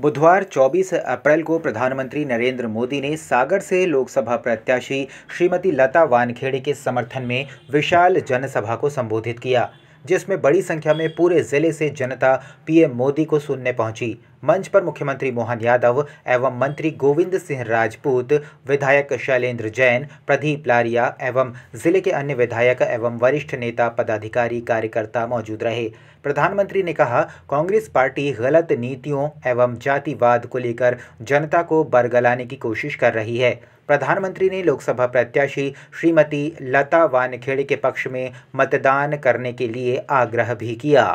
बुधवार 24 अप्रैल को प्रधानमंत्री नरेंद्र मोदी ने सागर से लोकसभा प्रत्याशी श्रीमती लता वानखेड़े के समर्थन में विशाल जनसभा को संबोधित किया जिसमें बड़ी संख्या में पूरे जिले से जनता पीएम मोदी को सुनने पहुंची मंच पर मुख्यमंत्री मोहन यादव एवं मंत्री गोविंद सिंह राजपूत विधायक शैलेंद्र जैन प्रदीप लारिया एवं जिले के अन्य विधायक एवं वरिष्ठ नेता पदाधिकारी कार्यकर्ता मौजूद रहे प्रधानमंत्री ने कहा कांग्रेस पार्टी गलत नीतियों एवं जातिवाद को लेकर जनता को बरगलाने की कोशिश कर रही है प्रधानमंत्री ने लोकसभा प्रत्याशी श्रीमती लता वानखेड़े के पक्ष में मतदान करने के लिए लिए आग्रह भी किया